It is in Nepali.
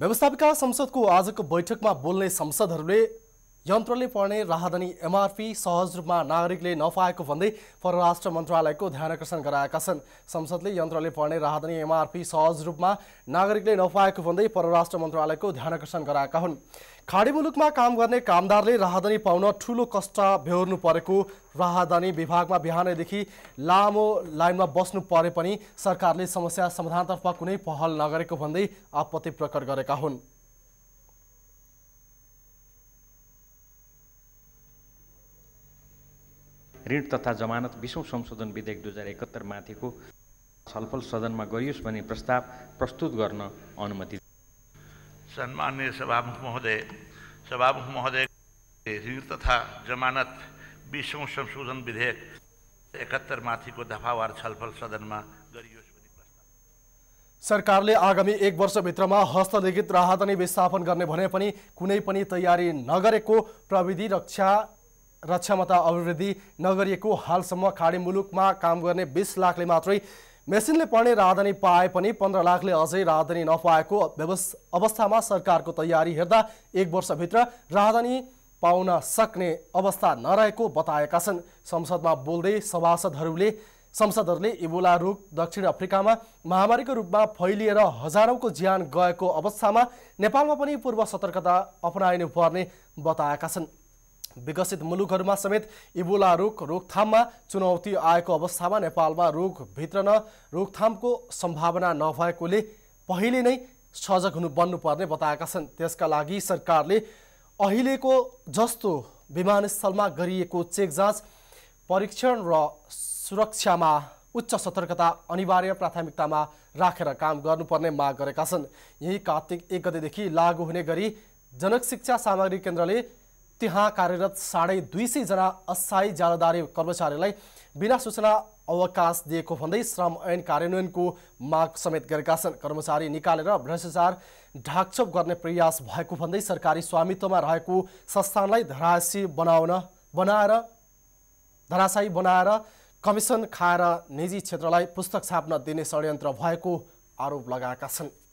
व्यवस्थापिका संसदको आजको बैठकमा बोल्ने सांसदहरूले यन्त्रले पर्ने राहदानी एमआरपी सहज रूपमा नागरिकले नपाएको भन्दै परराष्ट्र मन्त्रालयको ध्यानकर्षण गराएका छन् संसदले यन्त्रले पर्ने राहदानी एमआरपी सहज रूपमा नागरिकले नपाएको भन्दै परराष्ट्र मन्त्रालयको ध्यानकर्षण गराएका हुन् खाडी मुलुकमा काम गर्ने कामदारले राहदानी पाउन ठुलो कष्ट बेहोर्नु परेको राहदानी विभागमा बिहानैदेखि लामो लाइनमा बस्नु परे पनि सरकारले समस्या समाधानतर्फ कुनै पहल नगरेको भन्दै आपत्ति प्रकट गरेका हुन् ऋण तथा जमानत बिसौँ संशोधन विधेयक दुई हजार एकहत्तर माथिको छलफल सदनमा गरियोस् भन्ने प्रस्ताव प्रस्तुत गर्न अनुमति सन्मान्य सभामुख महोदय सभामुख महोदय ऋण तथा जमानत बिसौँ संशोधन विधेयक एकहत्तर माथिको दफावार छलफल सदनमा गरियोस् सरकारले आगामी एक वर्षभित्रमा हस्तलिखित राहदानी विस्थापन गर्ने भने पनि कुनै पनि तयारी नगरेको प्रविधि रक्षा रक्षमता अभिवृद्धि नगरिएको हालसम्म खाडी मुलुकमा काम गर्ने बिस लाखले मात्रै मेसिनले पर्ने राहदानी पाए पनि पन्ध्र लाखले अझै राहदानी नपाएको अवस्थामा सरकारको तयारी हेर्दा एक वर्षभित्र राहदानी पाउन सक्ने अवस्था नरहेको बताएका छन् संसदमा बोल्दै सभासदहरूले संसदहरूले इबोला रोग दक्षिण अफ्रिकामा महामारीको रूपमा फैलिएर हजारौँको ज्यान गएको अवस्थामा नेपालमा पनि पूर्व सतर्कता अपनाइनु पर्ने बताएका छन् विकसित मुलुकहरूमा समेत इबोला रोग रोकथाममा चुनौती आएको अवस्थामा नेपालमा रोग न रोकथामको सम्भावना नभएकोले पहिले नै सजग हुनु बन्नुपर्ने बताएका छन् त्यसका लागि सरकारले अहिलेको जस्तो विमानस्थलमा गरिएको चेक जाँच परीक्षण र सुरक्षामा उच्च सतर्कता अनिवार्य प्राथमिकतामा राखेर काम गर्नुपर्ने माग गरेका छन् यही कार्तिक एक गतेदेखि लागू हुने गरी जनक शिक्षा सामग्री केन्द्रले त्यहाँ कार्यरत साढे दुई सयजना अस्थायी जालदारी कर्मचारीलाई बिना सूचना अवकाश दिएको भन्दै श्रम ऐन कार्यान्वयनको माग समेत गरेका छन् कर्मचारी निकालेर भ्रष्टाचार ढाकछोप गर्ने प्रयास भएको भन्दै सरकारी स्वामित्वमा रहेको संस्थानलाई धराशी बनाउन बनाएर धराशायी बनाएर कमिसन खाएर निजी क्षेत्रलाई पुस्तक छाप्न दिने षड्यन्त्र भएको आरोप लगाएका छन्